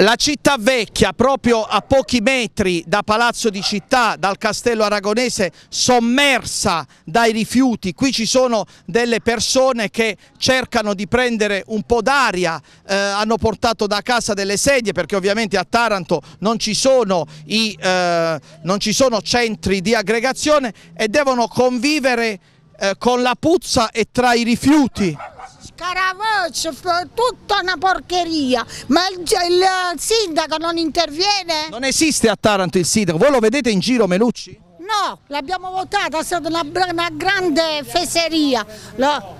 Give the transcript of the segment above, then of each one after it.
La città vecchia, proprio a pochi metri da Palazzo di Città, dal Castello Aragonese, sommersa dai rifiuti. Qui ci sono delle persone che cercano di prendere un po' d'aria, eh, hanno portato da casa delle sedie perché ovviamente a Taranto non ci sono, i, eh, non ci sono centri di aggregazione e devono convivere eh, con la puzza e tra i rifiuti. Caravoce, tutta una porcheria, ma il, il eh, sindaco non interviene? Non esiste a Taranto il sindaco, voi lo vedete in giro Melucci? No, l'abbiamo votato, è stata una, una grande fesseria. Lo...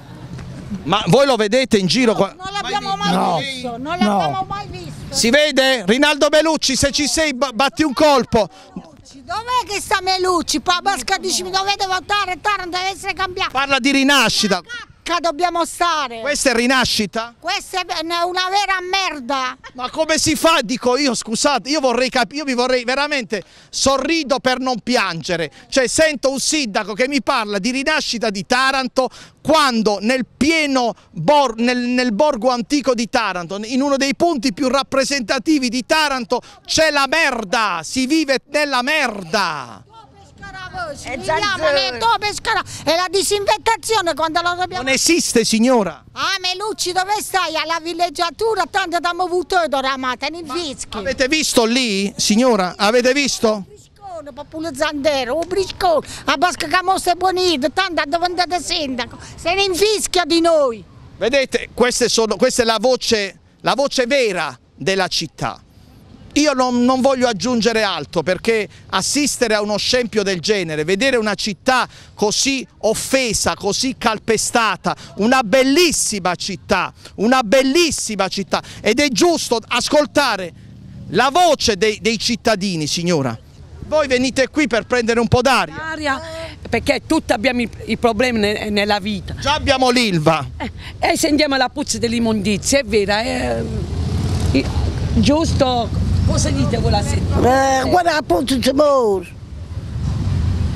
Ma voi lo vedete in giro? No, non l'abbiamo mai, no. visto, non l'abbiamo no. mai visto. Si vede? Rinaldo Melucci, se ci sei batti un colpo. Dov'è che sta Melucci? Papasca dici mi dovete votare, Taranto deve essere cambiato. Parla di rinascita porca dobbiamo stare? Questa è rinascita? Questa è una vera merda. Ma come si fa? Dico io, scusate, io vorrei capire, io vi vorrei veramente sorrido per non piangere. Cioè sento un sindaco che mi parla di rinascita di Taranto quando nel pieno bor nel, nel borgo antico di Taranto, in uno dei punti più rappresentativi di Taranto, c'è la merda, si vive nella merda. Eh, eh, è le e la disinfettazione quando la dobbiamo... Non esiste signora! Ah Melucci dove stai? Alla villeggiatura tanto abbiamo avuto ed oramata in fischi. Avete visto lì signora? Avete visto? buono, popolo zandero, un briscone, a Basca che mostra è buonita, tanto dove andate sindaco, se ne infischia di noi. Vedete, sono, questa è la voce, la voce vera della città. Io non, non, voglio aggiungere altro perché assistere a uno scempio del genere, vedere una città così offesa, così calpestata, una bellissima città, una bellissima città ed è giusto ascoltare la voce dei, dei cittadini signora. Voi venite qui per prendere un po' d'aria perché tutti abbiamo i, i problemi ne, nella vita. Già abbiamo l'Ilva. Eh, e eh, eh, sentiamo la puzza dell'immondizia, è vero. Eh, giusto Cosa dite con la settimana? Eh, guarda appunto il sapore.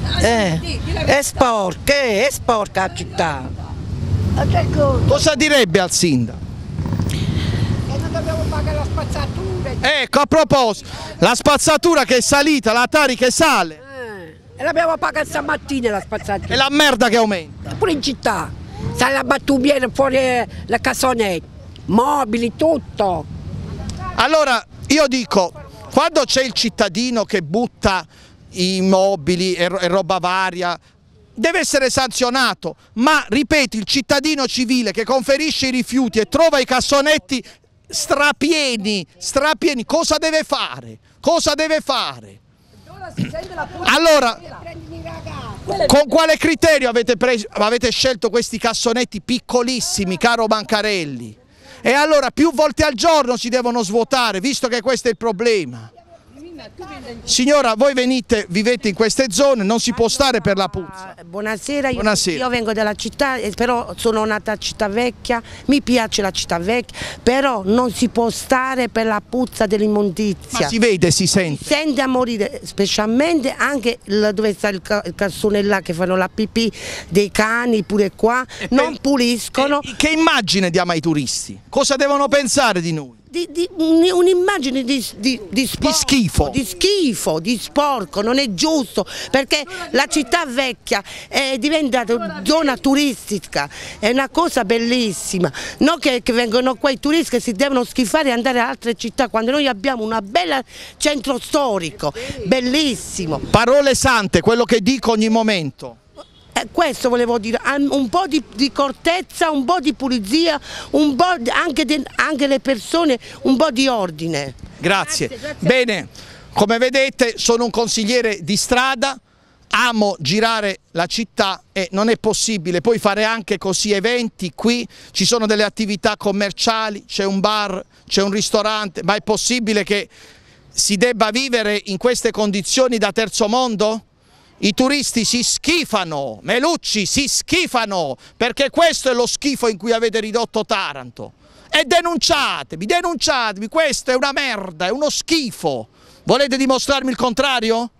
Ah, eh, è sporca, eh, è sporca la città. Cosa direbbe al sindaco? Che non dobbiamo pagare la spazzatura. Ecco, a proposito, la spazzatura che è salita, la Tari che sale. Eh, e l'abbiamo pagata stamattina la spazzatura. E la merda che aumenta. Pure in città. Sale la battubiera fuori eh, la casonetta, mobili, tutto. Allora, io dico, quando c'è il cittadino che butta i mobili e, roba varia, deve essere sanzionato, ma ripeto, il cittadino civile che conferisce i rifiuti e trova i cassonetti strapieni, strapieni, cosa deve fare? Cosa deve fare? Allora, con quale criterio avete, preso, avete scelto questi cassonetti piccolissimi, caro Mancarelli? E allora più volte al giorno si devono svuotare, visto che questo è il problema. Signora, voi venite, vivete in queste zone, non si può stare per la puzza. Buonasera, io, Buonasera. io vengo dalla città, eh, però sono nata a Città Vecchia, mi piace la Città Vecchia, però non si può stare per la puzza dell'immondizia. Ma si vede, si sente. Si sente a morire, specialmente anche dove sta il, cassone là che fanno la pipì dei cani, pure qua, e eh, non puliscono. E, eh, che immagine diamo ai turisti? Cosa devono pensare di noi? un'immagine di, di, di, sporco, schifo. di, schifo. di sporco, non è giusto perché la città vecchia è diventata zona turistica, è una cosa bellissima, non che, che vengono qua i turisti che si devono schifare e andare ad altre città quando noi abbiamo un bel centro storico, bellissimo. Parole sante, quello che dico ogni momento. Cioè, questo volevo dire, un po' di, di, cortezza, un po' di pulizia, un po' anche, de, anche le persone, un po' di ordine. Grazie. grazie, grazie. Bene, come vedete sono un consigliere di strada, amo girare la città e non è possibile poi fare anche così eventi qui, ci sono delle attività commerciali, c'è un bar, c'è un ristorante, ma è possibile che si debba vivere in queste condizioni da terzo mondo? I turisti si schifano, Melucci si schifano, perché questo è lo schifo in cui avete ridotto Taranto. E denunciatevi, denunciatevi, questa è una merda, è uno schifo. Volete dimostrarmi il contrario?